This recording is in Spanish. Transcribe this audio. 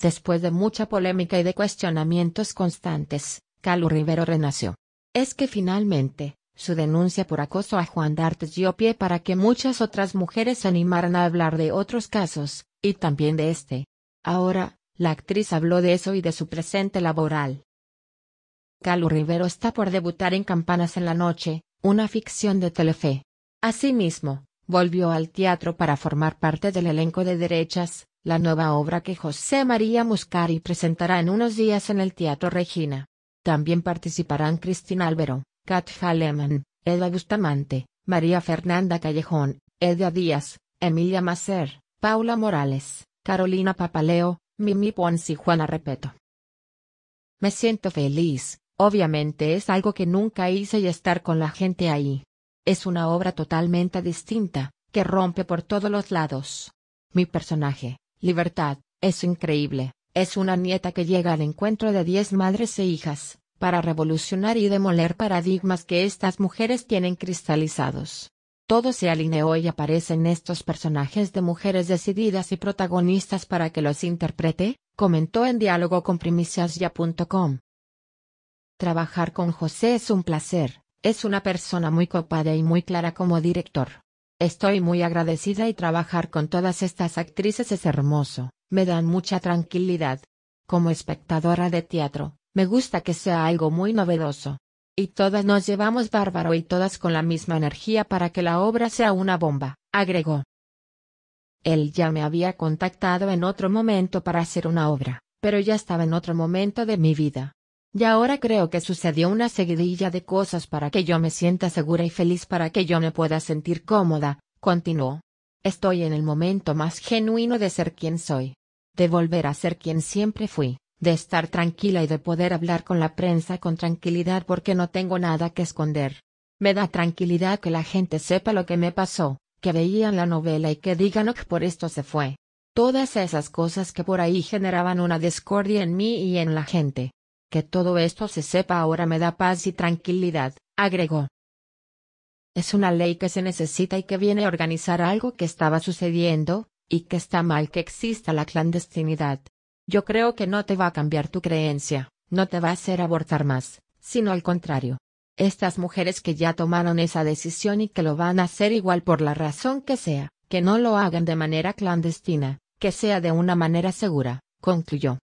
Después de mucha polémica y de cuestionamientos constantes, Calu Rivero renació. Es que finalmente, su denuncia por acoso a Juan D'Artes dio pie para que muchas otras mujeres se animaran a hablar de otros casos, y también de este. Ahora, la actriz habló de eso y de su presente laboral. Calu Rivero está por debutar en Campanas en la Noche, una ficción de Telefe. Asimismo, volvió al teatro para formar parte del elenco de derechas, la nueva obra que José María Muscari presentará en unos días en el Teatro Regina. También participarán Cristina Álvaro, Kat Lehmann, Eva Bustamante, María Fernanda Callejón, Edia Díaz, Emilia Macer, Paula Morales, Carolina Papaleo, Mimi Pons y Juana Repeto. Me siento feliz, obviamente es algo que nunca hice y estar con la gente ahí. Es una obra totalmente distinta, que rompe por todos los lados. Mi personaje, Libertad, es increíble, es una nieta que llega al encuentro de diez madres e hijas, para revolucionar y demoler paradigmas que estas mujeres tienen cristalizados. Todo se alineó y aparecen estos personajes de mujeres decididas y protagonistas para que los interprete, comentó en diálogo con primiciasya.com. Trabajar con José es un placer, es una persona muy copada y muy clara como director. Estoy muy agradecida y trabajar con todas estas actrices es hermoso, me dan mucha tranquilidad. Como espectadora de teatro, me gusta que sea algo muy novedoso. Y todas nos llevamos bárbaro y todas con la misma energía para que la obra sea una bomba, agregó. Él ya me había contactado en otro momento para hacer una obra, pero ya estaba en otro momento de mi vida, y ahora creo que sucedió una seguidilla de cosas para que yo me sienta segura y feliz para que yo me pueda sentir cómoda, continuó. Estoy en el momento más genuino de ser quien soy. De volver a ser quien siempre fui, de estar tranquila y de poder hablar con la prensa con tranquilidad porque no tengo nada que esconder. Me da tranquilidad que la gente sepa lo que me pasó, que veían la novela y que digan que por esto se fue. Todas esas cosas que por ahí generaban una discordia en mí y en la gente. Que todo esto se sepa ahora me da paz y tranquilidad, agregó. Es una ley que se necesita y que viene a organizar algo que estaba sucediendo, y que está mal que exista la clandestinidad. Yo creo que no te va a cambiar tu creencia, no te va a hacer abortar más, sino al contrario. Estas mujeres que ya tomaron esa decisión y que lo van a hacer igual por la razón que sea, que no lo hagan de manera clandestina, que sea de una manera segura, concluyó.